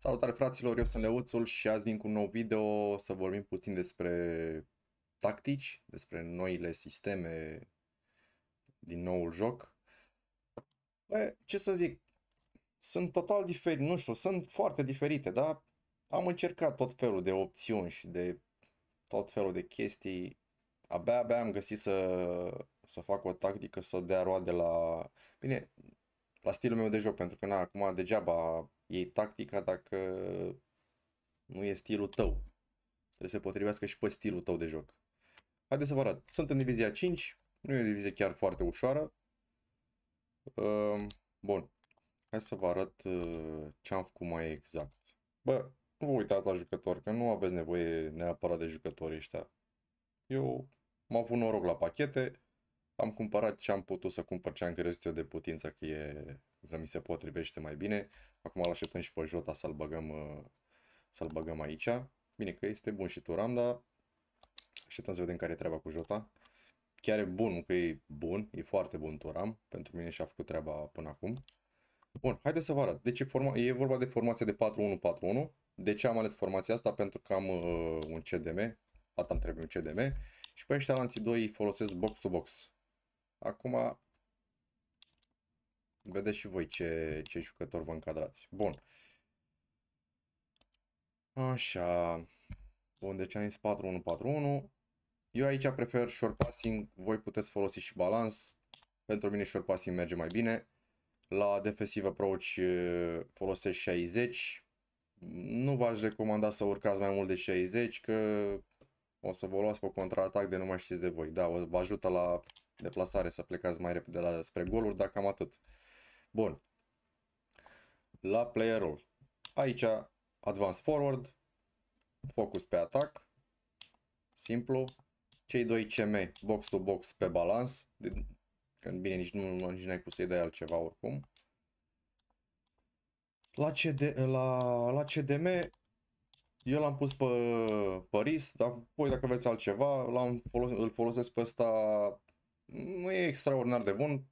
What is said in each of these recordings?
Salutare fraților, eu sunt Leuțul și azi vin cu un nou video să vorbim puțin despre tactici, despre noile sisteme din noul joc. Bă, ce să zic, sunt total diferit, nu știu, sunt foarte diferite, dar am încercat tot felul de opțiuni și de tot felul de chestii. Abia, abia am găsit să, să fac o tactică să dea roade la... Bine, la stilul meu de joc, pentru că na, acum degeaba e tactica dacă nu e stilul tău. Trebuie să se potrivească și pe stilul tău de joc. Haideți să vă arăt. Sunt în divizia 5, nu e o divizie chiar foarte ușoară. Ehm, bun, hai să vă arăt uh, ce am făcut mai exact. Bă, nu vă uitați la jucători, că nu aveți nevoie neapărat de jucători ăștia. Eu m am avut noroc la pachete, am cumpărat ce am putut să cumpăr, ce am crezut eu de putință că, e, că mi se potrivește mai bine. Acum îl așteptăm și pe Jota să-l băgăm, uh, să-l băgăm aici. Bine că este bun și Turam, dar așteptăm să vedem care e treaba cu Jota. Chiar e bun, că e bun, e foarte bun Turam. Pentru mine și-a făcut treaba până acum. Bun, haideți să vă arăt. Deci e, forma, e vorba de formația de 4-1-4-1. De ce am ales formația asta? Pentru că am uh, un CDM, atât am trebuie un CDM. Și pe ăștia lanții doi folosesc box-to-box. Acum vedeți și voi ce, ce jucători vă încadrați. Bun. Așa. Bun, deci am 4-1-4-1. Eu aici prefer short passing, voi puteți folosi și balans. Pentru mine short passing merge mai bine. La defensive approach folosesc 60. Nu v-aș recomanda să urcați mai mult de 60, că o să vă luați pe contraatac de nu mai știți de voi. Da, vă ajută la deplasare să plecați mai repede la, spre goluri, dar cam atât. Bun. La playerul. Aici advance forward, focus pe atac, simplu, cei doi CM box to box pe balans, când bine nici nu nici n-ai cum să-i dai altceva oricum. La, CD, la, la CDM eu l-am pus pe Paris, dar voi dacă aveți altceva, l-am folos, îl folosesc pe ăsta nu e extraordinar de bun,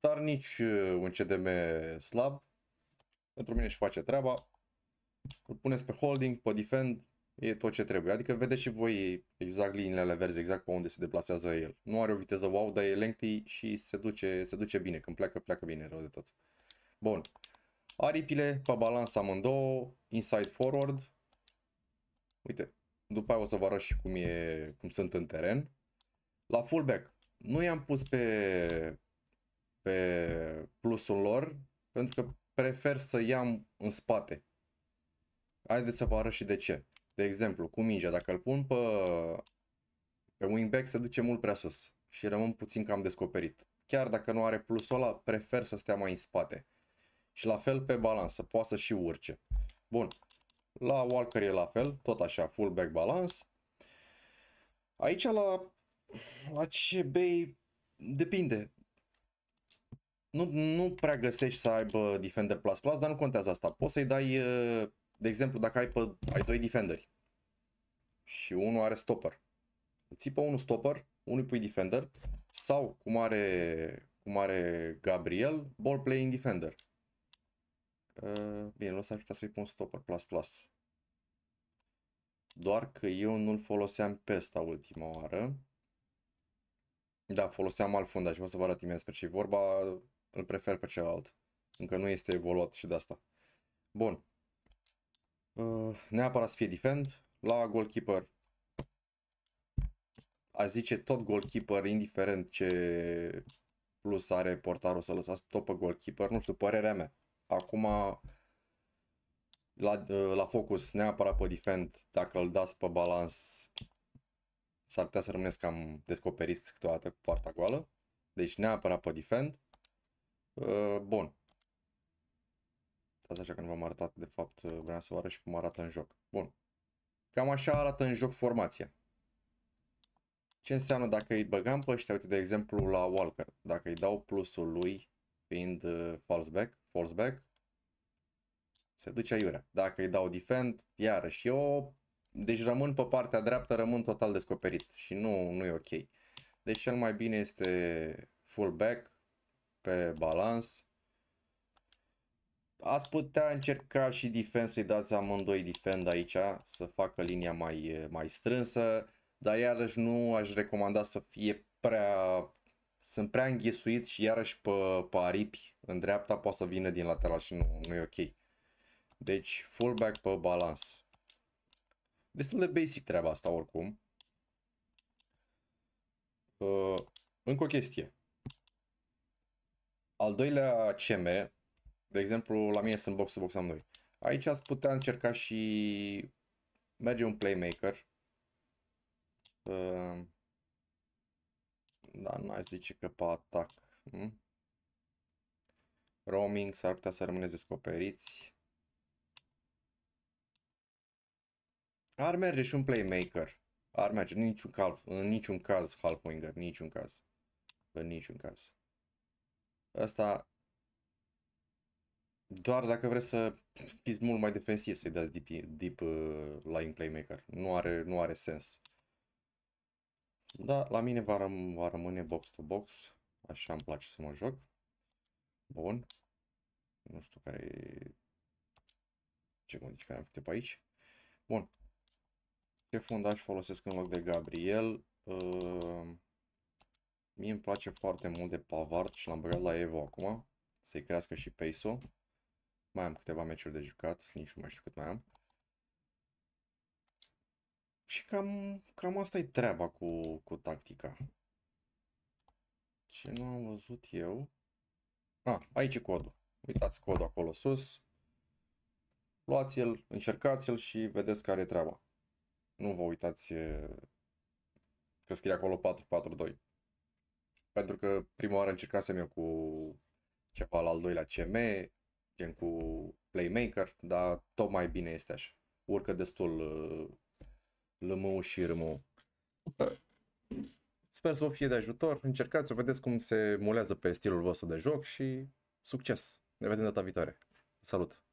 dar nici uh, un CDM slab. Pentru mine și face treaba. Îl puneți pe holding, pe defend, e tot ce trebuie. Adică vedeți și voi exact liniile verzi, exact pe unde se deplasează el. Nu are o viteză wow, dar e lengthy și se duce, se duce bine. Când pleacă, pleacă bine, rău de tot. Bun. Aripile pe balans amândouă, inside forward. Uite, după aia o să vă arăt și cum, e, cum sunt în teren. La fullback, nu i-am pus pe, pe plusul lor pentru că prefer să iau în spate. Haideți să vă arăt și de ce. De exemplu, cu mingea, dacă îl pun pe, pe wingback se duce mult prea sus și rămân puțin cam descoperit. Chiar dacă nu are plusul ăla, prefer să stea mai în spate. Și la fel pe balansă, poate să și urce. Bun, la Walker e la fel, tot așa, fullback balans. Aici la la ce bei depinde. Nu, nu prea găsești să aibă Defender Plus Plus, dar nu contează asta. Poți să-i dai, uh, de exemplu, dacă ai, pe, ai doi Defenderi și unul are stopper. Ții pe unul stopper, unul pui defender sau cum are, cum are Gabriel, ball playing defender. Uh, bine, nu o să aș putea să-i pun stopper plus plus. Doar că eu nu-l foloseam pe asta ultima oară. Da, foloseam alt fundaj și o să vă arăt imediat despre ce vorba, îl prefer pe celălalt. Încă nu este evoluat și de asta. Bun. Uh, neapărat să fie defend. La goalkeeper aș zice tot goalkeeper, indiferent ce plus are portarul să lăsați tot pe goalkeeper, nu știu, părerea mea. Acum la, uh, la focus neapărat pe defend, dacă îl dați pe balans, s-ar putea să rămânesc cam descoperit câteodată cu poarta goală. Deci neapărat pe defend. Uh, bun. Asta așa că nu v-am arătat, de fapt, vreau uh, să vă arăt și cum arată în joc. Bun. Cam așa arată în joc formația. Ce înseamnă dacă îi băgam pe ăștia, uite, de exemplu, la Walker. Dacă îi dau plusul lui, fiind uh, false back, false back, se duce aiurea. Dacă îi dau defend, iarăși e o deci rămân pe partea dreaptă, rămân total descoperit și nu, nu e ok. Deci cel mai bine este fullback pe balans. Ați putea încerca și defense să-i dați amândoi defend aici, să facă linia mai, mai strânsă, dar iarăși nu aș recomanda să fie prea... Sunt prea înghesuiți și iarăși pe, pe aripi, în dreapta poate să vină din lateral și nu, nu e ok. Deci fullback pe balans. Destul de basic treaba asta oricum. Uh, încă o chestie. Al doilea CM, de exemplu, la mine sunt box-to-box am noi. Aici ați putea încerca și merge un playmaker. Uh, da, n-aș zice că pe atac. Hmm? Roaming s-ar putea să rămâneți descoperiți. Ar merge și un playmaker. Ar merge. În niciun, cal, în niciun caz halfwinger. În niciun caz. În niciun caz. Asta doar dacă vreți să fiți mult mai defensiv să-i dați deep, deep uh, lying playmaker. Nu are, nu are sens. Da, la mine va, răm va rămâne box to box. Așa îmi place să mă joc. Bun. Nu știu care e... ce modificare am făcut pe aici. Bun. Ce fundaș folosesc în loc de Gabriel? Uh, mie îmi place foarte mult de Pavard și l-am băgat la Evo acum. Să-i crească și Peso. Mai am câteva meciuri de jucat, nici nu mai știu cât mai am. Și cam, cam asta e treaba cu, cu tactica. Ce nu am văzut eu? Ah, aici e codul. Uitați codul acolo sus. Luați-l, încercați-l și vedeți care e treaba. Nu vă uitați că scrie acolo 442. Pentru că prima oară încercasem eu cu ceva la al doilea CM, gen cu Playmaker, dar tot mai bine este așa. Urcă destul uh, lămâu și râmâu. Sper să vă fie de ajutor, încercați să vedeți cum se mulează pe stilul vostru de joc și succes! Ne vedem data viitoare! Salut!